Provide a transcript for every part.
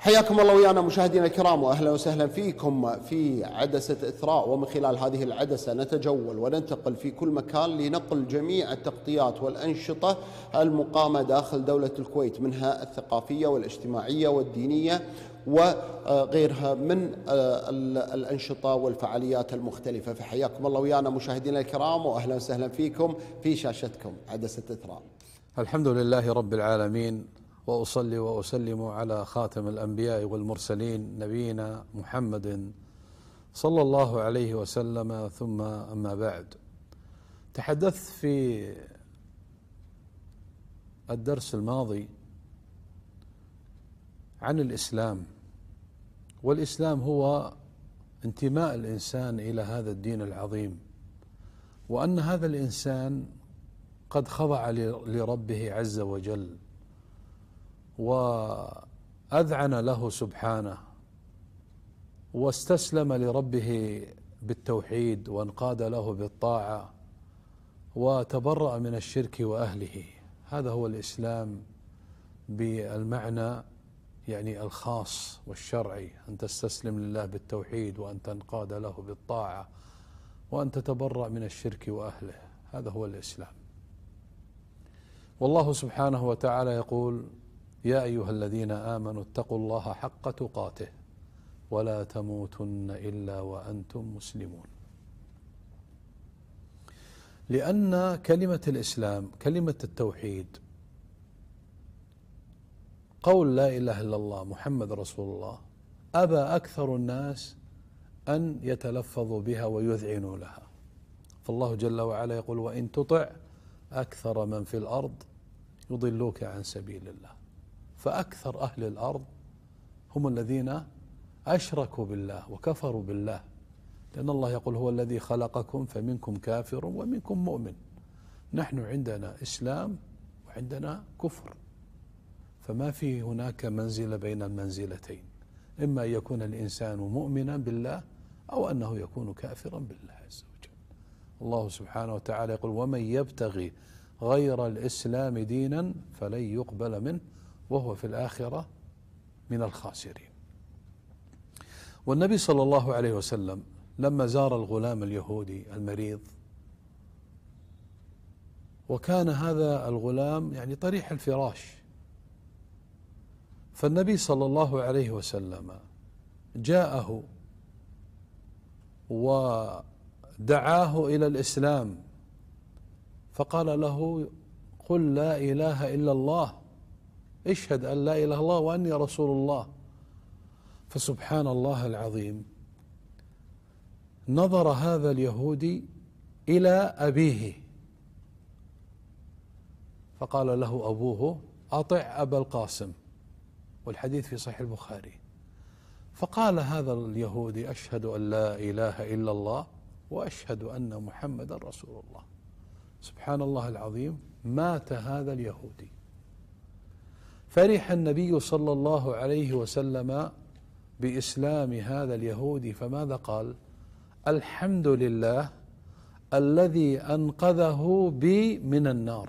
حياكم الله ويانا مشاهدينا الكرام واهلا وسهلا فيكم في عدسه اثراء ومن خلال هذه العدسه نتجول وننتقل في كل مكان لنقل جميع التغطيات والانشطه المقامه داخل دوله الكويت منها الثقافيه والاجتماعيه والدينيه وغيرها من آه، الانشطه والفعاليات المختلفه فحياكم الله ويانا مشاهدينا الكرام واهلا وسهلا فيكم في شاشتكم عدسه اثراء. الحمد لله رب العالمين واصلي واسلم على خاتم الانبياء والمرسلين نبينا محمد صلى الله عليه وسلم ثم اما بعد تحدثت في الدرس الماضي عن الاسلام والاسلام هو انتماء الانسان الى هذا الدين العظيم وان هذا الانسان قد خضع لربه عز وجل وأذعن له سبحانه واستسلم لربه بالتوحيد وانقاد له بالطاعة وتبرأ من الشرك وأهله هذا هو الإسلام بالمعنى يعني الخاص والشرعي أن تستسلم لله بالتوحيد وأن تنقاد له بالطاعة وأن تتبرأ من الشرك وأهله هذا هو الإسلام والله سبحانه وتعالى يقول يا ايها الذين امنوا اتقوا الله حق تقاته ولا تموتن الا وانتم مسلمون لان كلمه الاسلام كلمه التوحيد قول لا اله الا الله محمد رسول الله ابى اكثر الناس ان يتلفظوا بها ويذعنوا لها فالله جل وعلا يقول وان تطع اكثر من في الارض يضلوك عن سبيل الله فأكثر أهل الأرض هم الذين أشركوا بالله وكفروا بالله لأن الله يقول هو الذي خلقكم فمنكم كافر ومنكم مؤمن نحن عندنا إسلام وعندنا كفر فما في هناك منزلة بين المنزلتين إما أن يكون الإنسان مؤمنا بالله أو أنه يكون كافرا بالله عز وجل الله سبحانه وتعالى يقول ومن يبتغي غير الإسلام دينا فلن يقبل منه وهو في الآخرة من الخاسرين والنبي صلى الله عليه وسلم لما زار الغلام اليهودي المريض وكان هذا الغلام يعني طريح الفراش فالنبي صلى الله عليه وسلم جاءه ودعاه الى الاسلام فقال له قل لا اله الا الله اشهد أن لا إله الا الله وأني رسول الله فسبحان الله العظيم نظر هذا اليهودي إلى أبيه فقال له أبوه أطع أبا القاسم والحديث في صحيح البخاري فقال هذا اليهودي أشهد أن لا إله إلا الله وأشهد أن محمدا رسول الله سبحان الله العظيم مات هذا اليهودي فرح النبي صلى الله عليه وسلم باسلام هذا اليهودي فماذا قال الحمد لله الذي انقذه بي من النار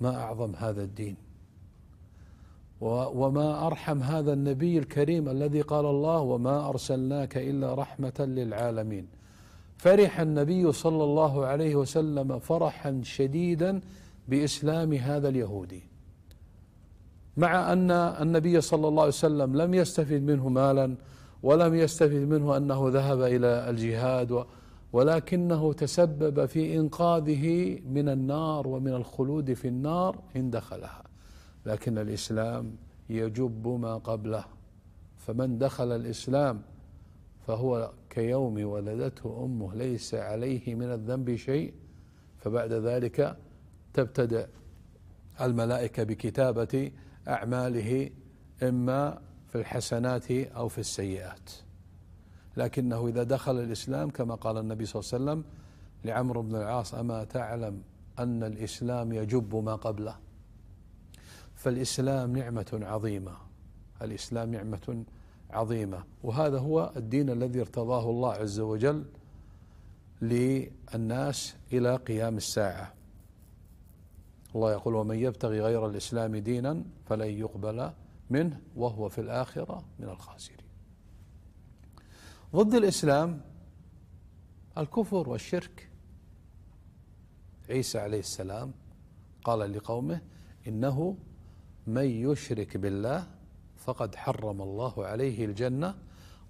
ما اعظم هذا الدين وما ارحم هذا النبي الكريم الذي قال الله وما ارسلناك الا رحمه للعالمين فرح النبي صلى الله عليه وسلم فرحا شديدا باسلام هذا اليهودي مع أن النبي صلى الله عليه وسلم لم يستفد منه مالا ولم يستفد منه أنه ذهب إلى الجهاد ولكنه تسبب في إنقاذه من النار ومن الخلود في النار إن دخلها لكن الإسلام يجب ما قبله فمن دخل الإسلام فهو كيوم ولدته أمه ليس عليه من الذنب شيء فبعد ذلك تبتدأ الملائكة بكتابة أعماله إما في الحسنات أو في السيئات لكنه إذا دخل الإسلام كما قال النبي صلى الله عليه وسلم لعمرو بن العاص أما تعلم أن الإسلام يجب ما قبله فالإسلام نعمة عظيمة الإسلام نعمة عظيمة وهذا هو الدين الذي ارتضاه الله عز وجل للناس إلى قيام الساعة الله يقول ومن يبتغي غير الإسلام دينا فلن يقبل منه وهو في الآخرة من الخاسرين ضد الإسلام الكفر والشرك عيسى عليه السلام قال لقومه إنه من يشرك بالله فقد حرم الله عليه الجنة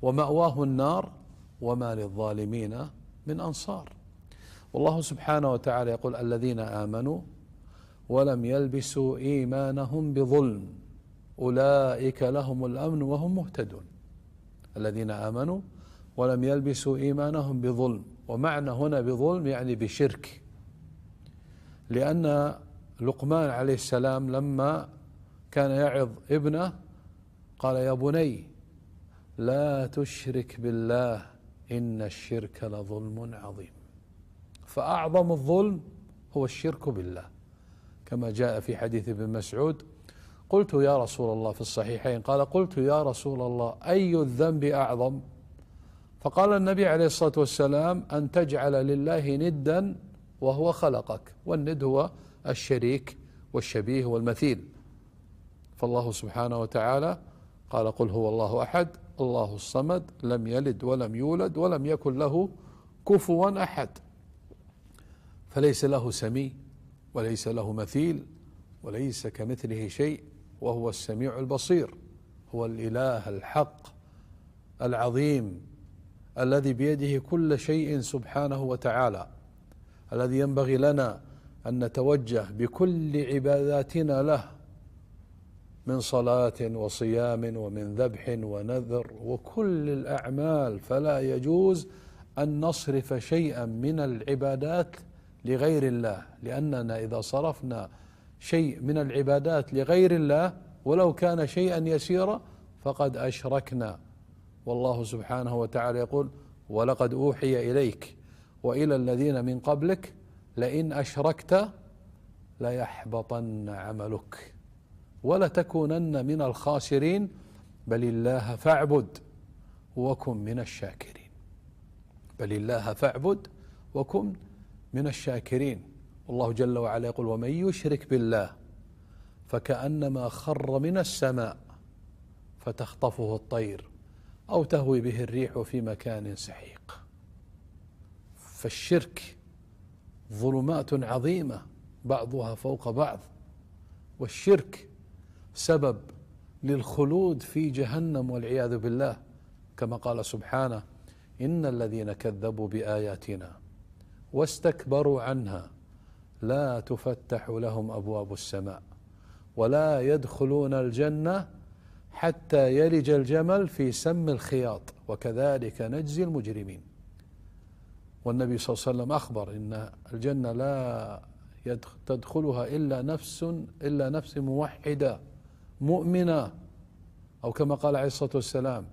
ومأواه النار وما للظالمين من أنصار والله سبحانه وتعالى يقول الذين آمنوا ولم يلبسوا إيمانهم بظلم أولئك لهم الأمن وهم مهتدون الذين آمنوا ولم يلبسوا إيمانهم بظلم ومعنى هنا بظلم يعني بشرك لأن لقمان عليه السلام لما كان يعظ ابنه قال يا بني لا تشرك بالله إن الشرك لظلم عظيم فأعظم الظلم هو الشرك بالله كما جاء في حديث ابن مسعود قلت يا رسول الله في الصحيحين قال قلت يا رسول الله أي الذنب أعظم فقال النبي عليه الصلاة والسلام أن تجعل لله ندا وهو خلقك والند هو الشريك والشبيه والمثيل فالله سبحانه وتعالى قال قل هو الله أحد الله الصمد لم يلد ولم يولد ولم يكن له كفوا أحد فليس له سمي وليس له مثيل وليس كمثله شيء وهو السميع البصير هو الاله الحق العظيم الذي بيده كل شيء سبحانه وتعالى الذي ينبغي لنا ان نتوجه بكل عباداتنا له من صلاه وصيام ومن ذبح ونذر وكل الاعمال فلا يجوز ان نصرف شيئا من العبادات لغير الله لأننا إذا صرفنا شيء من العبادات لغير الله ولو كان شيئا يسيرا فقد أشركنا والله سبحانه وتعالى يقول ولقد أوحي إليك وإلى الذين من قبلك لئن أشركت ليحبطن عملك ولتكونن من الخاسرين بل الله فاعبد وكن من الشاكرين بل الله فاعبد وكن من الشاكرين والله جل وعلا يقول ومن يشرك بالله فكأنما خر من السماء فتخطفه الطير أو تهوي به الريح في مكان سحيق فالشرك ظلمات عظيمة بعضها فوق بعض والشرك سبب للخلود في جهنم والعياذ بالله كما قال سبحانه إن الذين كذبوا بآياتنا واستكبروا عنها لا تفتح لهم ابواب السماء ولا يدخلون الجنه حتى يلج الجمل في سم الخياط وكذلك نجزي المجرمين والنبي صلى الله عليه وسلم اخبر ان الجنه لا تدخلها الا نفس الا نفس موحده مؤمنه او كما قال عليه الصلاه والسلام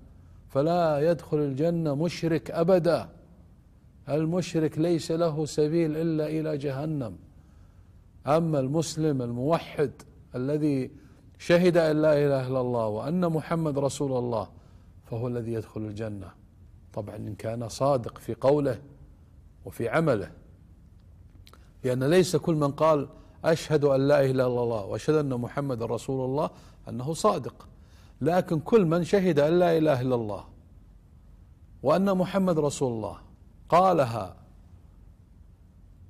فلا يدخل الجنه مشرك ابدا المشرك ليس له سبيل الا الى جهنم اما المسلم الموحد الذي شهد ان لا اله الا الله وان محمد رسول الله فهو الذي يدخل الجنه طبعا ان كان صادق في قوله وفي عمله لان ليس كل من قال اشهد ان لا اله الا الله واشهد ان محمد رسول الله انه صادق لكن كل من شهد ان لا اله الا الله وان محمد رسول الله قالها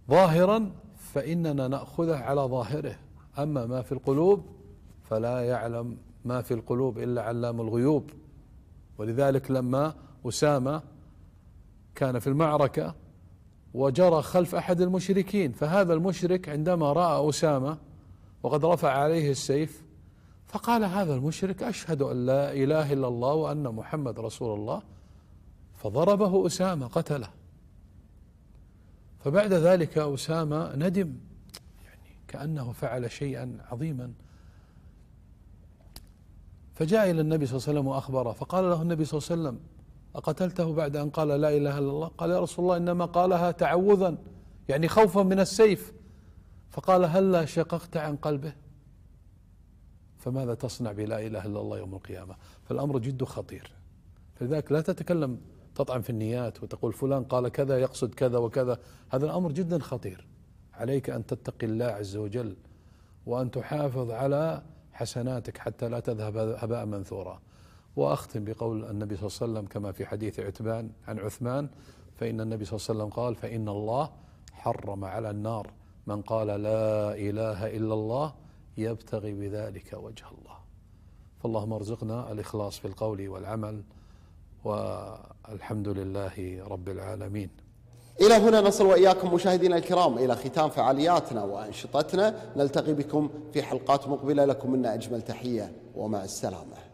ظاهرا فإننا نأخذه على ظاهره أما ما في القلوب فلا يعلم ما في القلوب إلا علام الغيوب ولذلك لما أسامة كان في المعركة وجرى خلف أحد المشركين فهذا المشرك عندما رأى أسامة وقد رفع عليه السيف فقال هذا المشرك أشهد أن لا إله إلا الله وأن محمد رسول الله فضربه أسامة قتله فبعد ذلك أسامة ندم يعني كأنه فعل شيئا عظيما فجاء إلى النبي صلى الله عليه وسلم وأخبره فقال له النبي صلى الله عليه وسلم أقتلته بعد أن قال لا إله إلا الله قال يا رسول الله إنما قالها تعوذا يعني خوفا من السيف فقال هلا شققت عن قلبه فماذا تصنع بلا إله إلا الله يوم القيامة فالأمر جد خطير فلذلك لا تتكلم تطعن في النيات وتقول فلان قال كذا يقصد كذا وكذا هذا الأمر جدا خطير عليك أن تتقي الله عز وجل وأن تحافظ على حسناتك حتى لا تذهب هباء منثورا وأختم بقول النبي صلى الله عليه وسلم كما في حديث عتبان عن عثمان فإن النبي صلى الله عليه وسلم قال فإن الله حرم على النار من قال لا إله إلا الله يبتغي بذلك وجه الله فاللهم ارزقنا الإخلاص في القول والعمل والحمد لله رب العالمين إلى هنا نصل وإياكم مشاهدينا الكرام إلى ختام فعالياتنا وأنشطتنا نلتقي بكم في حلقات مقبلة لكم منا أجمل تحية ومع السلامة